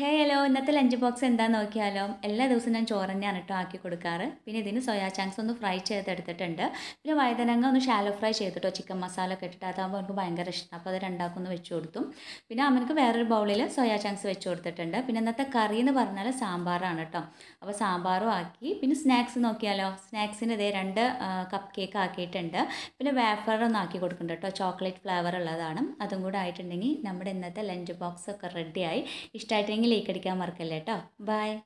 ഹേ hello ഇന്നത്തെ lunch box എന്താണെന്ന് നോക്കിയാലോ എല്ലാ ദിവസവും ഞാൻ ചോറ് തന്നെയാണ് കേട്ടോ ആക്കി കൊടുക്കാറ് പിന്നെ ഇതിന് സോയാ ചാങ്സ് ഒന്ന് ഫ്രൈ ചെയ്തെടുത്തിട്ടുണ്ട് പിന്നെ വഴുതനങ്ങ ഒന്ന് ഷാലോ ഫ്രൈ ചെയ്തിട്ടോ ചിക്കൻ മസാല ഒക്കെ ഇട്ടിട്ട് അതാകുമ്പോൾ എനിക്ക് ഭയങ്കര ഇഷ്ടം അപ്പോൾ അത് രണ്ടാക്കൊന്ന് വെച്ച് കൊടുത്തു പിന്നെ അമ്മക്ക് വേറൊരു ബൗളിൽ സോയാ ചാങ്സ് വെച്ച് കൊടുത്തിട്ടുണ്ട് പിന്നെ ഇന്നത്തെ കറി എന്ന് പറഞ്ഞാൽ സാമ്പാറാണ് കേട്ടോ അപ്പോൾ സാമ്പാറും ആക്കി പിന്നെ സ്നാക്സ് നോക്കിയാലോ സ്നാക്സിന് ഇതേ രണ്ട് കപ്പ് കേക്ക് ആക്കിയിട്ടുണ്ട് പിന്നെ ഒന്ന് ആക്കി കൊടുക്കുന്നുണ്ട് കേട്ടോ ചോക്ലേറ്റ് ഫ്ലേവർ ഉള്ളതാണ് അതും കൂടെ ആയിട്ടുണ്ടെങ്കിൽ നമ്മുടെ ഇന്നത്തെ ലഞ്ച് ബോക്സ് ഒക്കെ റെഡിയായി ഇഷ്ടമായിട്ടെങ്കിൽ ലേക്കടിക്കാൻ മറക്കല്ലേ കേട്ടോ ബായ്